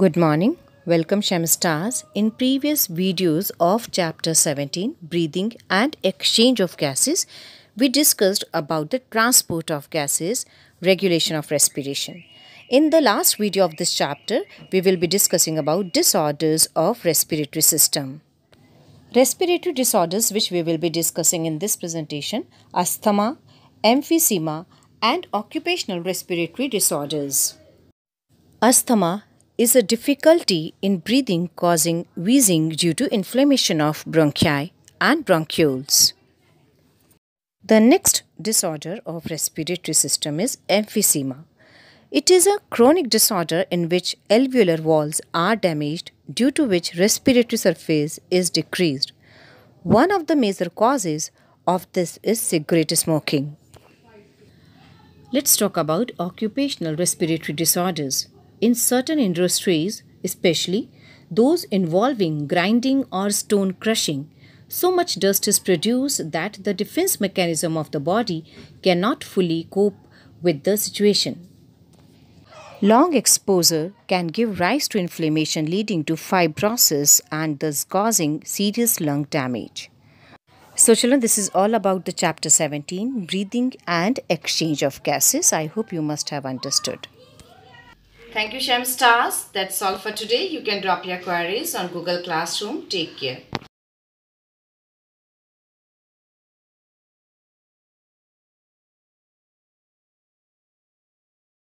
Good morning. Welcome Chemistars. In previous videos of chapter 17 breathing and exchange of gases we discussed about the transport of gases, regulation of respiration. In the last video of this chapter we will be discussing about disorders of respiratory system. Respiratory disorders which we will be discussing in this presentation asthma, emphysema and occupational respiratory disorders. Asthma is a difficulty in breathing causing wheezing due to inflammation of bronchi and bronchioles. The next disorder of respiratory system is emphysema. It is a chronic disorder in which alveolar walls are damaged due to which respiratory surface is decreased. One of the major causes of this is cigarette smoking. Let's talk about occupational respiratory disorders in certain industries, especially those involving grinding or stone crushing, so much dust is produced that the defense mechanism of the body cannot fully cope with the situation. Long exposure can give rise to inflammation leading to fibrosis and thus causing serious lung damage. So children, this is all about the chapter 17, breathing and exchange of gases. I hope you must have understood. Thank you Shamstars. That's all for today. You can drop your queries on Google Classroom. Take care.